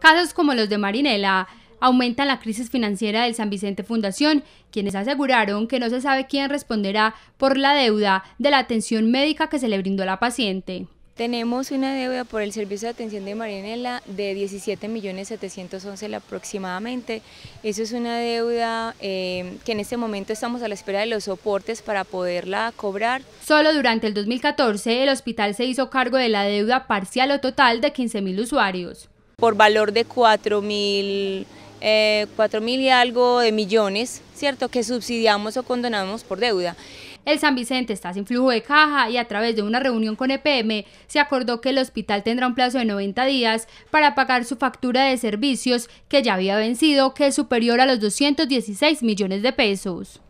Casos como los de Marinela aumentan la crisis financiera del San Vicente Fundación, quienes aseguraron que no se sabe quién responderá por la deuda de la atención médica que se le brindó a la paciente. Tenemos una deuda por el servicio de atención de Marinela de 17.711.000 aproximadamente. Eso es una deuda eh, que en este momento estamos a la espera de los soportes para poderla cobrar. Solo durante el 2014 el hospital se hizo cargo de la deuda parcial o total de 15.000 usuarios por valor de 4 mil 4 eh, mil y algo de millones, ¿cierto?, que subsidiamos o condonamos por deuda. El San Vicente está sin flujo de caja y a través de una reunión con EPM se acordó que el hospital tendrá un plazo de 90 días para pagar su factura de servicios que ya había vencido, que es superior a los 216 millones de pesos.